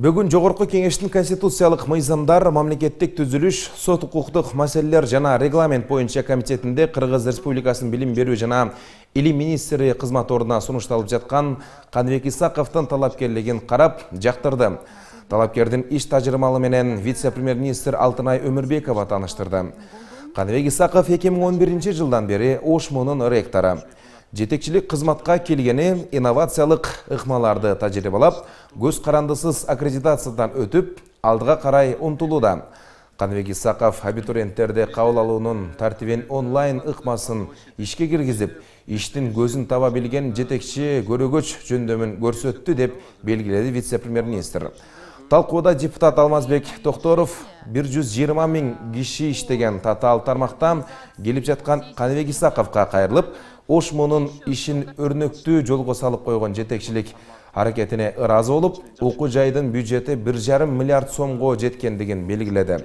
Бүгін жоғырқы кенештің конституциялық мыйзамдар, мамлекеттік түзіліш, сот құқтық мәселелер жана регламент бойынша комитетінде Қырғыз Республикасын білім беру жана үлі министрі қызмат орнына сұнышталып жатқан Қанбек Исақовтың талапкерлеген қарап жақтырды. Талапкердің іш тажырмалы менен вице-премьер-министр Алтынай Өмірбекова таныштырды. Қанбек Исақов 2011 жылдан бері Ошмоның ректора жетекшілік қызматқа келгені инновациялық ыкмаларды тажрыйбалап көз қарандысыз аккредитациядан өтіп алдыға қарай ұмтылуда Қанвеги исақов абитуриенттерди қабыл алуының тәртібін онлайн ықмасын ішке кіргізіп іштің көзін таба білген жетекші көрөгөч жөндөмүн көрсөттү деп белгиледи вице премьер министр талкууда депутат алмазбек тоқторов 120 миң киши іштеген татаал тармакта келіп жатқан каныбек исаковго қайырлып, ош мұның ішін өрнөктүү жолға салып қойған жетекшілік аракетине ыраазы болып оқу жайдың бюджеті 1,5 миллиард сомго жеткендігін белгиледи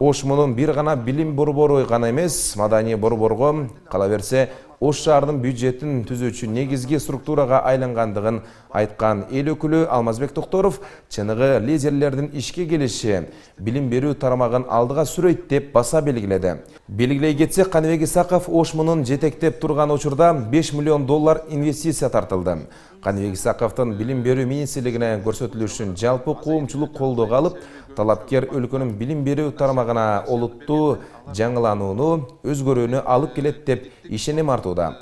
ош мұның бір ғана білім борбору ғана емес маданий борборго кала берсе осы шаһардың бюджетін түзүүчү негизги структураға айлангандыгын айтқан эл өкүлү алмазбек токторов чыныгы лидерлердин ишке келиши билим берүү тармагын алдыга сүрөйт деп баса белгіледі белгілей кетсек қаныбек исақов ошмынын жетектеп тұрған учурда 5 миллион доллар инвестиция тартылды қаныбек исақовтың білім беру министрлігіне көрсөтүлүшүн үшін жалпы коомчулук қолды алып талапкер өлкінің білім беру тармағына олуттуу жаңыланууну өзгөріні алып келет деп ишеним артууда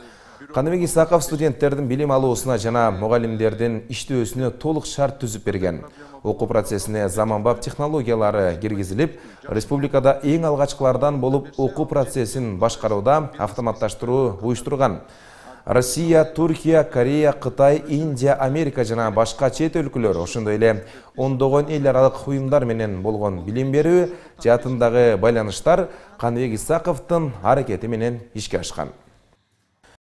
қаныбек исақов студенттердің білім алуысына жана мұғалімдердің иштөөсүнө толық шарт түзіп берген оқу процесіне заманбап технологиялары киргизилип республикада ең алғашқылардан болып оқу процесін башкарууда автоматташтыру уюштурган Россия, Түркия, Корея, Қытай, Индия, Америка жана башқа чет өлкөлөр ошондой эле ондогон эл аралык уюмдар менен болгон билим берүү жаатындагы байланыштар Каныбек Исаковдун аракети менен ишке ашкан.